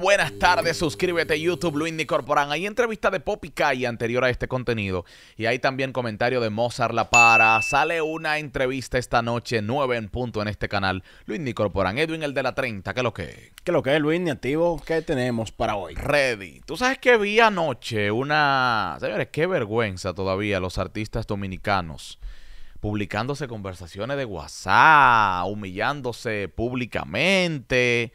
Buenas tardes, suscríbete a YouTube Luis Nicorporán. Hay entrevista de Poppy Kai anterior a este contenido y hay también comentario de Mozart La Para. Sale una entrevista esta noche, 9 en punto en este canal. Luis Nicorporán, Edwin el de la 30, ¿qué es lo que es? ¿Qué es lo que es, Luis ¿Qué tenemos para hoy? Ready. Tú sabes que vi anoche una... Señores, qué vergüenza todavía los artistas dominicanos publicándose conversaciones de WhatsApp, humillándose públicamente...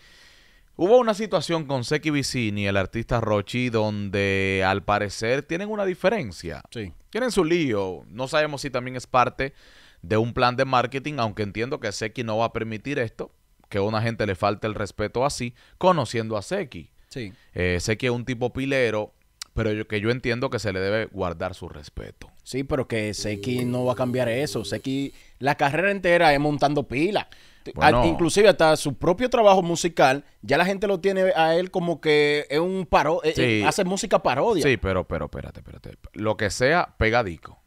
Hubo una situación con Seki Vicini el artista Rochi donde al parecer tienen una diferencia. Sí. Tienen su lío. No sabemos si también es parte de un plan de marketing, aunque entiendo que Seki no va a permitir esto, que a una gente le falte el respeto así, conociendo a Seki. Sí. Eh, Seki es un tipo pilero, pero yo, que yo entiendo que se le debe guardar su respeto. Sí, pero que Seki no va a cambiar eso. Seki, la carrera entera es montando pila. Este, inclusive hasta su propio trabajo musical, ya la gente lo tiene a él como que es un paro, eh, eh, hace música parodia. Sí, pero, pero, espérate, espérate. Lo que sea, pegadico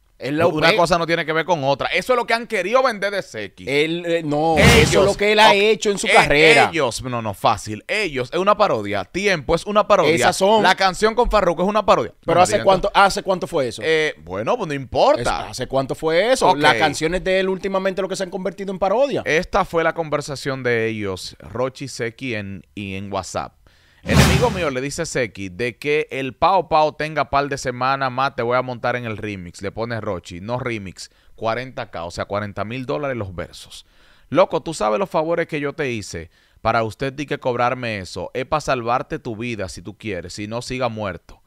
una cosa no tiene que ver con otra. Eso es lo que han querido vender de Seki. Él, eh, no, eso es lo que él ha hecho en su eh, carrera. Ellos, no, no, fácil. Ellos es una parodia. Tiempo es una parodia. Esas son. La canción con Farruko es una parodia. Pero ¿hace cuánto hace cuánto fue eso? Eh, bueno, pues no importa. ¿Hace cuánto fue eso? Las canciones de él últimamente lo que se han convertido en parodia. Esta fue la conversación de ellos, Rochi Seki y en WhatsApp. Enemigo mío le dice Seki de que el Pau Pau tenga pal de semana más, te voy a montar en el remix. Le pone Rochi, no remix, 40k, o sea, 40 mil dólares los versos. Loco, tú sabes los favores que yo te hice. Para usted di que cobrarme eso. Es para salvarte tu vida si tú quieres, si no siga muerto.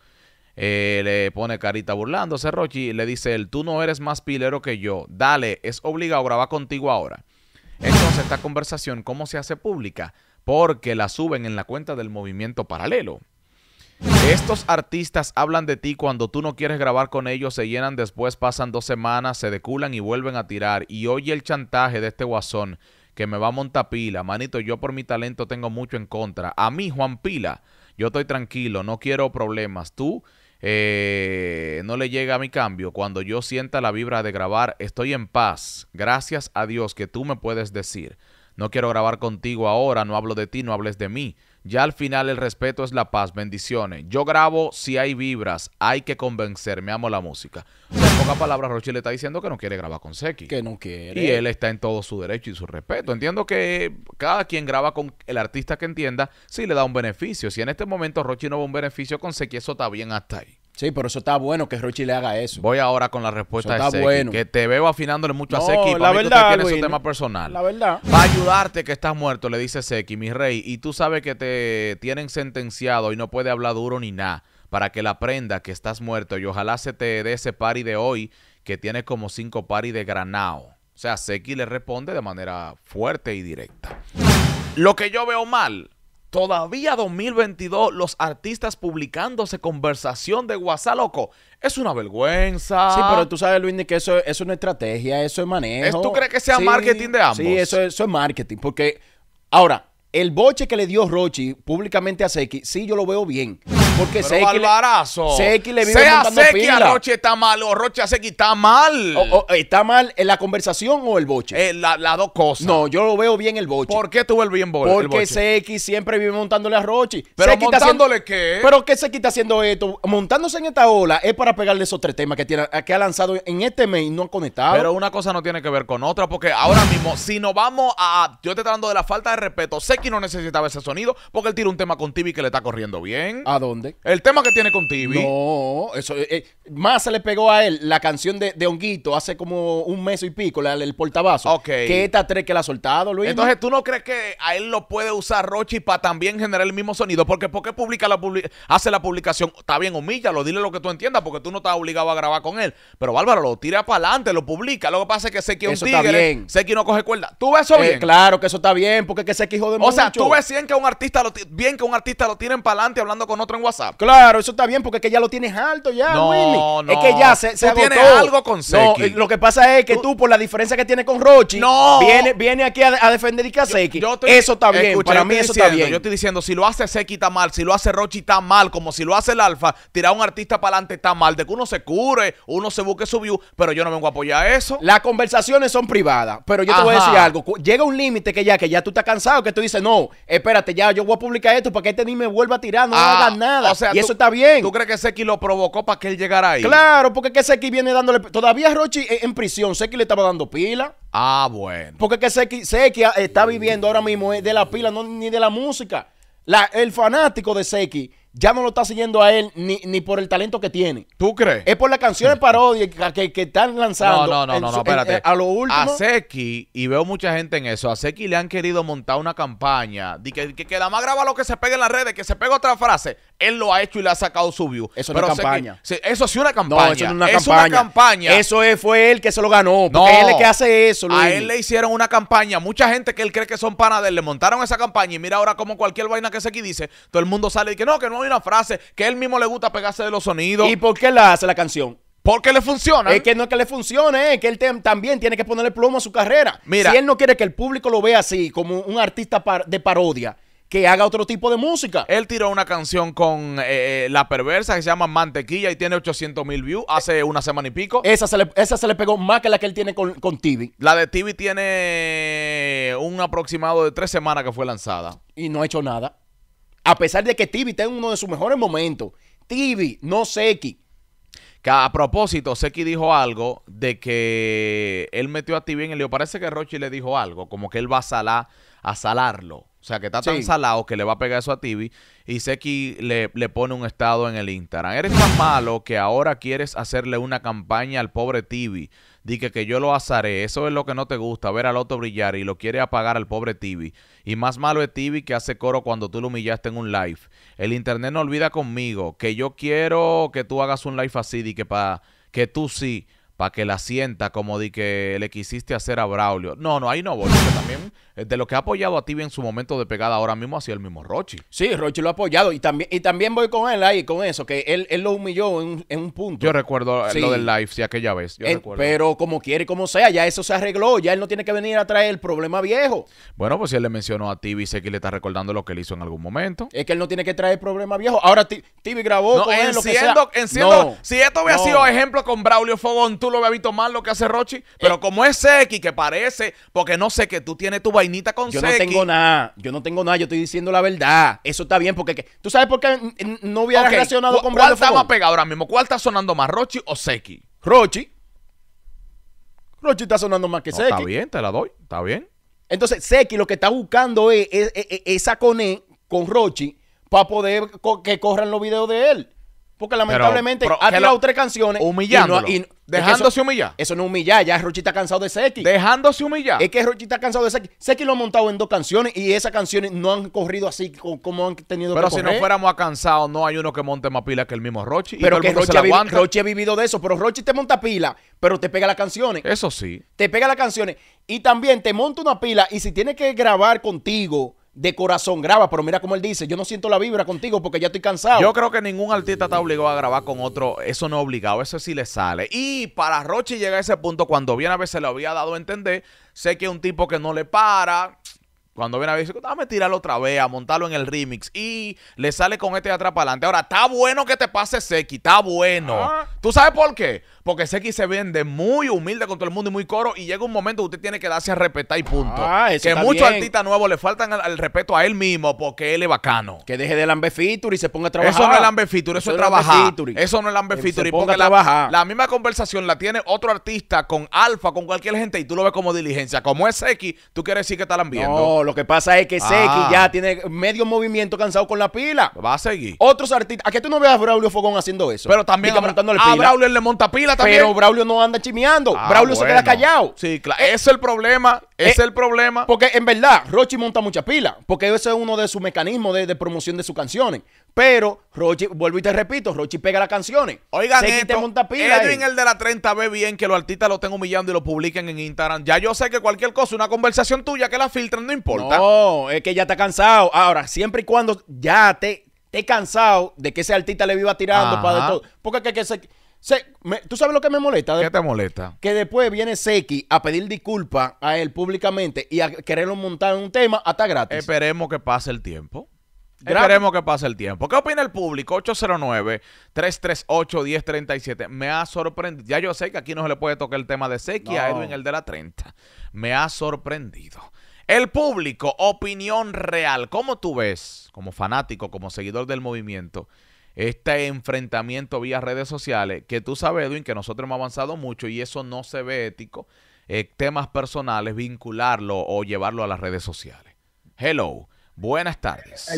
Eh, le pone carita burlándose Rochi le dice él, tú no eres más pilero que yo. Dale, es obligado va contigo ahora. Entonces esta conversación, ¿cómo se hace pública? porque la suben en la cuenta del movimiento paralelo. Estos artistas hablan de ti cuando tú no quieres grabar con ellos, se llenan después, pasan dos semanas, se deculan y vuelven a tirar. Y oye el chantaje de este guasón que me va a montar pila. Manito, yo por mi talento tengo mucho en contra. A mí, Juan Pila, yo estoy tranquilo, no quiero problemas. Tú eh, no le llega a mi cambio. Cuando yo sienta la vibra de grabar, estoy en paz. Gracias a Dios que tú me puedes decir. No quiero grabar contigo ahora, no hablo de ti, no hables de mí. Ya al final el respeto es la paz, bendiciones. Yo grabo si hay vibras, hay que convencerme, amo la música. En pocas palabras, Rochi le está diciendo que no quiere grabar con Seki. Que no quiere. Y él está en todo su derecho y su respeto. Entiendo que cada quien graba con el artista que entienda si le da un beneficio. Si en este momento Rochi no va un beneficio con Seki, eso está bien hasta ahí. Sí, pero eso está bueno que Rochi le haga eso. Voy ahora con la respuesta de Seki, bueno. que te veo afinándole mucho a Seki. la verdad, tiene su tema personal. La verdad. a ayudarte que estás muerto, le dice Seki, mi rey, y tú sabes que te tienen sentenciado y no puede hablar duro ni nada, para que la aprenda que estás muerto y ojalá se te dé ese pari de hoy que tienes como cinco pari de granado. O sea, Seki le responde de manera fuerte y directa. Lo que yo veo mal Todavía 2022, los artistas publicándose conversación de WhatsApp, loco. Es una vergüenza. Sí, pero tú sabes, Luis, que eso, es una estrategia, eso es manejo. ¿Tú crees que sea marketing de ambos? Sí, eso, eso es marketing. Porque, ahora, el boche que le dio Rochi públicamente a Seki, sí, yo lo veo bien. Porque Pero Seki le, Seki le sea Seki Roche está mal o Roche a Seki está mal. ¿Está mal en la conversación o el boche? Eh, las dos cosas. No, yo lo veo bien el boche. ¿Por qué tú ves bien boche? Porque Seki siempre vive montándole a Roche ¿Pero montándole qué? ¿Pero qué Seki está haciendo esto? Montándose en esta ola es para pegarle esos tres temas que, tiene, que ha lanzado en este mes y no han conectado. Pero una cosa no tiene que ver con otra porque ahora mismo, si nos vamos a... Yo te estoy hablando de la falta de respeto. Seki no necesitaba ese sonido porque él tira un tema con Tibi que le está corriendo bien. ¿A dónde? El tema que tiene con Tibi. No, eso eh, eh, más se le pegó a él la canción de, Honguito hace como un mes y pico, la, el portabazo Ok. Que esta tres que la ha soltado, Luis. Entonces, ¿tú no crees que a él lo puede usar Rochi para también generar el mismo sonido? Porque porque publica la hace la publicación? Está bien, lo dile lo que tú entiendas, porque tú no estás obligado a grabar con él. Pero Bárbaro lo tira para adelante, lo publica. Lo que pasa es que sé es un tigre. que no coge cuerda. ¿Tú ves eso eh, bien? Claro que eso está bien, porque sé que hijo de O sea, tú ves bien que un artista lo bien que un artista lo tienen para adelante hablando con otro en WhatsApp. Claro, eso está bien porque es que ya lo tienes alto ya, no, Willy. No, es que ya se, se tú algo con Seki. No, eh, lo que pasa es que tú, por la diferencia que tienes con Rochi, no. viene, viene aquí a, defender a Seki. Yo, eso está bien, para mí eso está bien. Yo estoy diciendo, si lo hace Seki está mal, si lo hace Rochi está mal, como si lo hace el Alfa, tirar a un artista para adelante está mal, de que uno se cure, uno se busque su view, pero yo no vengo a apoyar eso. Las conversaciones son privadas, pero yo te voy a decir algo. Llega un límite que ya, que ya tú estás cansado, que tú dices, no, espérate, ya yo voy a publicar esto para que este ni me vuelva a tirar, no nada. O y eso está bien. ¿Tú crees que Seki lo provocó para que él llegara ahí? Claro, porque que Seki viene dándole. Todavía Rochi en prisión, Seki le estaba dando pila. Ah, bueno. Porque que Seki, Seki está viviendo ahora mismo eh, de la pila, no, ni de la música. La, el fanático de Seki ya no lo está siguiendo a él ni, ni por el talento que tiene. ¿Tú crees? Es por las canciones parodias que, están lanzando. No, no, no, no, espérate. Eh, a lo último. A Seki, y veo mucha gente en eso, a Seki le han querido montar una campaña que, que, más graba lo que se pega en las redes, que se pega otra frase. Él lo ha hecho y le ha sacado su view. Eso es campaña. eso sí una campaña. No, eso es una es campaña. Una campaña. Eso fue él que se lo ganó. Porque él es que hace eso, A él le hicieron una campaña. Mucha gente que él cree que son panas de él le montaron esa campaña y mira ahora como cualquier vaina que Seki dice, todo el mundo sale y que no, que no una frase que él mismo le gusta pegarse de los sonidos. ¿Y por qué la hace la canción? Porque le funciona. Es que no es que le funcione, es que él también tiene que ponerle plomo a su carrera. Mira, si él no quiere que el público lo vea así, como un artista de parodia, que haga otro tipo de música. Él tiró una canción con eh, eh, La Perversa que se llama Mantequilla y tiene 800 mil views hace una semana y pico. Esa se, le, esa se le pegó más que la que él tiene con, con TV. La de TV tiene un aproximado de tres semanas que fue lanzada. Y no ha hecho nada. A pesar de que Tibi está en uno de sus mejores momentos. Tibi, no Seki. Que a propósito, Seki dijo algo de que él metió a Tibi en el lío. Parece que Rochi le dijo algo, como que él va a salar, a salarlo. O sea, que está tan salado que le va a pegar eso a TV Y Seki le, le pone un estado en el Instagram. Eres tan malo que ahora quieres hacerle una campaña al pobre TV. Dije que yo lo azaré. Eso es lo que no te gusta, ver al otro brillar y lo quiere apagar al pobre TV. Y más malo es TV que hace coro cuando tú lo humillaste en un live. El internet no olvida conmigo que yo quiero que tú hagas un live así. y que que tú sí para que la sienta como de que le quisiste hacer a Braulio. No, no, ahí no voy, también eh, de lo que ha apoyado a Tivi en su momento de pegada ahora mismo hacia el mismo Rochi. Sí, Rochi lo ha apoyado y también, y también voy con él ahí, con eso, que él, lo humilló en, un punto. Yo recuerdo eh, lo del live, sí, aquella vez. pero como quiere, como sea, ya eso se arregló, ya él no tiene que venir a traer el problema viejo. Bueno, pues si él le mencionó a Tibi, sé que le está recordando lo que él hizo en algún momento. Es que él no tiene que traer el problema viejo. Ahora Tibi grabó con él, lo que Enciendo, si esto hubiera sido ejemplo con Braulio Fogón, tú lo había visto mal lo que hace Rochi, eh. pero como es Seki, que parece, porque no sé que tú tienes tu vainita con Yo no tengo nada, yo no tengo nada, yo estoy diciendo la verdad. Eso está bien, porque tú sabes por qué no hubiera relacionado con ¿Cuál está pegado ahora mismo? ¿Cuál está sonando más, Rochi o Seki? Rochi. Rochi está sonando más que Está bien, te la doy, está bien. Entonces, Seki lo que está buscando es, esa coné con Rochi para poder que corran los videos de él. Porque lamentablemente ha tirado tres canciones. Humillándolo. dejándose humillar. Eso no es humillar, ya Rochi está cansado de Seki. Dejándose humillar. Es que Rochi está cansado de Seki. Seki lo ha montado en dos canciones y esas canciones no han corrido así como han tenido pero Pero si no fuéramos cansados, no hay uno que monte más pila que el mismo Rochi. Pero que Rochi ha, Rochi ha vivido de eso. Pero Rochi te monta pila, pero te pega las canciones. Eso sí. Te pega las canciones. Y también te monta una pila y si tiene que grabar contigo de corazón graba, pero mira como él dice, yo no siento la vibra contigo porque ya estoy cansado. Yo creo que ningún artista está obligado a grabar con otro, eso no es obligado, eso sí le sale. Y para Rochi llega a ese punto cuando bien a veces le había dado a entender, sé que es un tipo que no le para, cuando viene a ver, dice, dame tirarlo otra vez, a montarlo en el remix. Y le sale con este de Ahora, está bueno que te pase Seki, está bueno. Ah. ¿Tú sabes por qué? Porque Seki se vende muy humilde con todo el mundo y muy coro. Y llega un momento que usted tiene que darse a respetar y punto. Ah, que muchos artistas nuevos le faltan el, respeto a él mismo porque él es bacano. Que deje de lambe y se ponga a trabajar. Eso no es lambe eso, eso, es trabajar. Eso no es lambe y a la, la, misma conversación la tiene otro artista con Alfa, con cualquier gente y tú lo ves como diligencia. Como es Seki, tú quieres decir que está lambiendo. No, lo que pasa es que Seki ah. ya tiene medio movimiento cansado con la pila. Va a seguir. Otros artistas. ¿A tú no veas a Braulio Fogón haciendo eso? Pero también. montando el ah, pila. Braulio le monta pila también. Pero Braulio no anda chimeando. Ah, Braulio se queda callado. Sí, claro. Eh, es el problema eh, es el problema. Porque en verdad, Rochi monta mucha pila, porque ese es uno de sus mecanismos de, promoción de sus canciones. Pero, Rochi, vuelvo y te repito, Rochi pega las canciones. Oigan, esto, te pila el de la 30, ve bien que los artistas lo estén humillando y lo publiquen en Instagram. Ya yo sé que cualquier cosa, una conversación tuya que la filtren, no importa. No, es que ya está cansado. Ahora, siempre y cuando ya te, te cansado de que ese artista le viva tirando para de todo. Porque que, que se, ¿Tú sabes lo que me molesta? ¿Qué te molesta? Que después viene Seki a pedir disculpas a él públicamente y a quererlo montar en un tema hasta gratis. Esperemos que pase el tiempo. Esperemos que pase el tiempo. ¿Qué opina el público? 809-338-1037. Me ha sorprendido. Ya yo sé que aquí no se le puede tocar el tema de Seki a Edwin, el de la 30. Me ha sorprendido. El público, opinión real. ¿Cómo tú ves, como fanático, como seguidor del movimiento, este enfrentamiento vía redes sociales, que tú sabes, Edwin, que nosotros hemos avanzado mucho y eso no se ve ético, eh, temas personales, vincularlo o llevarlo a las redes sociales. Hello, buenas tardes.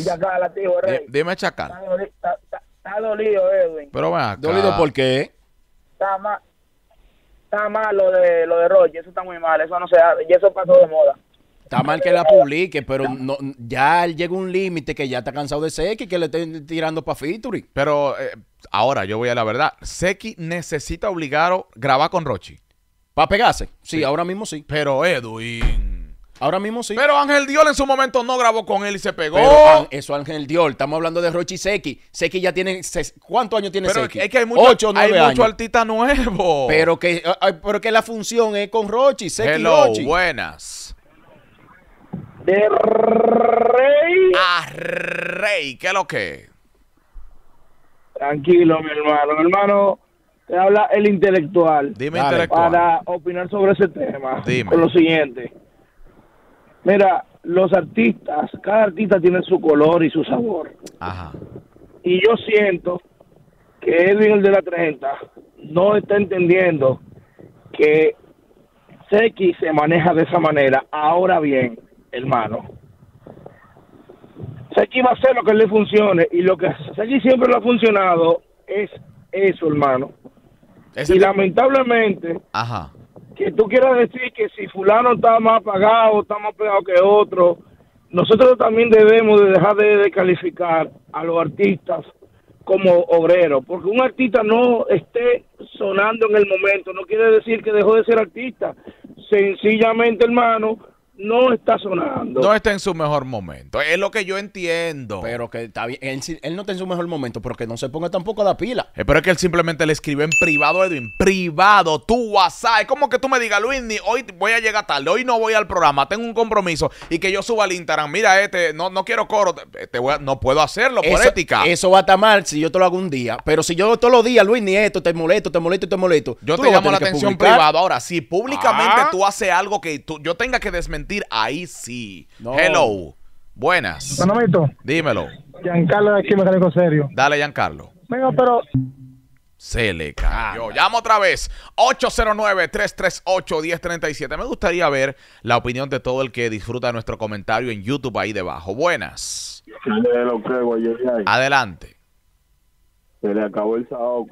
Dime, chacal. Está dolido, Edwin. Pero vea ¿Dolido por qué? Está mal, lo de, lo de eso está muy mal, eso no se y eso pasó de moda. Está mal que la publique, pero no, ya llega un límite que ya está cansado de Seki, que le estén tirando para Featuring. Pero eh, ahora yo voy a la verdad. Seki necesita obligar a grabar con Rochi. Para pegarse. Sí, ahora mismo sí. Pero Edwin. Ahora mismo sí. Pero Ángel Diol en su momento no grabó con él y se pegó. eso Ángel Diol, Estamos hablando de Rochi Seki. Seki ya tiene. ¿Cuántos años tiene Seki? Es que hay muchos mucho artistas nuevos. Pero que, pero que la función es con Rochi. Seki Hello, Rochi. buenas. De Rey. A Rey, ¿qué lo que? Tranquilo, mi hermano. Mi hermano, te habla el intelectual. Para opinar sobre ese tema. lo siguiente. Mira, los artistas, cada artista tiene su color y su sabor. Y yo siento que Edwin, el de la 30, no está entendiendo que CX se maneja de esa manera. Ahora bien, hermano, aquí va a hacer lo que le funcione y lo que Seki siempre lo ha funcionado es eso, hermano. y lamentablemente, que tú quieras decir que si fulano está más pagado, está más pegado que otro, nosotros también debemos de dejar de, de calificar a los artistas como obreros, porque un artista no esté sonando en el momento, no quiere decir que dejó de ser artista, sencillamente hermano, no está sonando. No está en su mejor momento. Es lo que yo entiendo. Pero que está bien. Él, no está en su mejor momento, porque no se ponga tampoco la pila. Eh, pero es que él simplemente le escribe en privado, Edwin. Privado, tu WhatsApp. Es como que tú me digas, Luis, hoy voy a llegar tarde, hoy no voy al programa, tengo un compromiso y que yo suba al Instagram. Mira, este, no, no quiero coro, eh, no puedo hacerlo por eso, ética. Eso va a estar mal si yo te lo hago un día. Pero si yo todos los días, Luis, ni esto, te molesto, te molesto, te molesto. Yo te llamo la atención Privado Ahora, si públicamente ah. tú haces algo que tú, yo tenga que desmentir ahí sí. Hello. Buenas. Dímelo. Giancarlo serio. Dale, Giancarlo. pero... Se le cayó. Llamo otra vez. 809-338-1037. Me gustaría ver la opinión de todo el que disfruta nuestro comentario en YouTube ahí debajo. Buenas. Adelante. Se le acabó el sábado,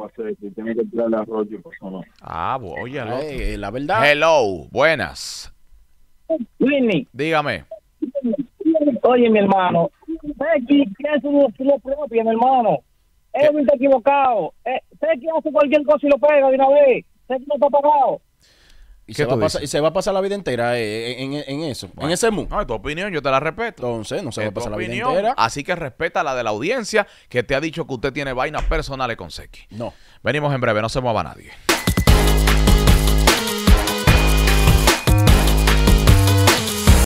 Tiene que entrar el arroyo. Pues, ah, oye, la verdad. Hello. Buenas. Dígame. Oye, mi hermano. que es lo propio, mi hermano. Él está equivocado. que eh, hace cualquier cosa y lo pega de una vez. Becky no está pagado. Y se, va a pasar la vida entera eh, eh, en, eso, en ese mundo. No, es tu opinión, yo te la respeto. Entonces, no se va a pasar la vida entera. Así que respeta la de la audiencia que te ha dicho que usted tiene vainas personales con Seki. No. Venimos en breve, no se mueva nadie.